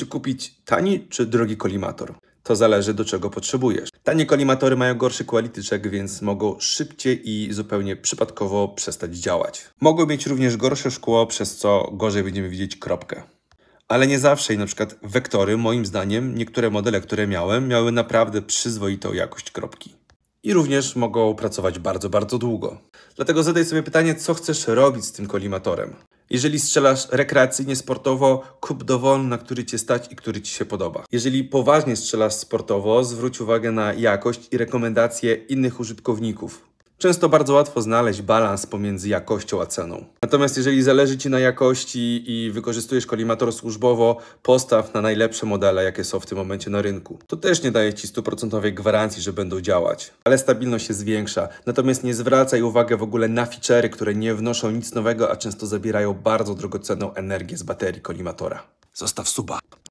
Czy kupić tani czy drogi kolimator? To zależy do czego potrzebujesz. Tanie kolimatory mają gorszy quality check, więc mogą szybciej i zupełnie przypadkowo przestać działać. Mogą mieć również gorsze szkło, przez co gorzej będziemy widzieć kropkę. Ale nie zawsze i na przykład wektory, moim zdaniem, niektóre modele, które miałem, miały naprawdę przyzwoitą jakość kropki. I również mogą pracować bardzo, bardzo długo. Dlatego zadaj sobie pytanie, co chcesz robić z tym kolimatorem. Jeżeli strzelasz rekreacyjnie, sportowo, kup dowolny, na który Cię stać i który Ci się podoba. Jeżeli poważnie strzelasz sportowo, zwróć uwagę na jakość i rekomendacje innych użytkowników. Często bardzo łatwo znaleźć balans pomiędzy jakością a ceną. Natomiast jeżeli zależy Ci na jakości i wykorzystujesz kolimator służbowo, postaw na najlepsze modele, jakie są w tym momencie na rynku. To też nie daje Ci stuprocentowej gwarancji, że będą działać, ale stabilność się zwiększa. Natomiast nie zwracaj uwagi w ogóle na feature'y, które nie wnoszą nic nowego, a często zabierają bardzo drogocenną energię z baterii kolimatora. Zostaw suba.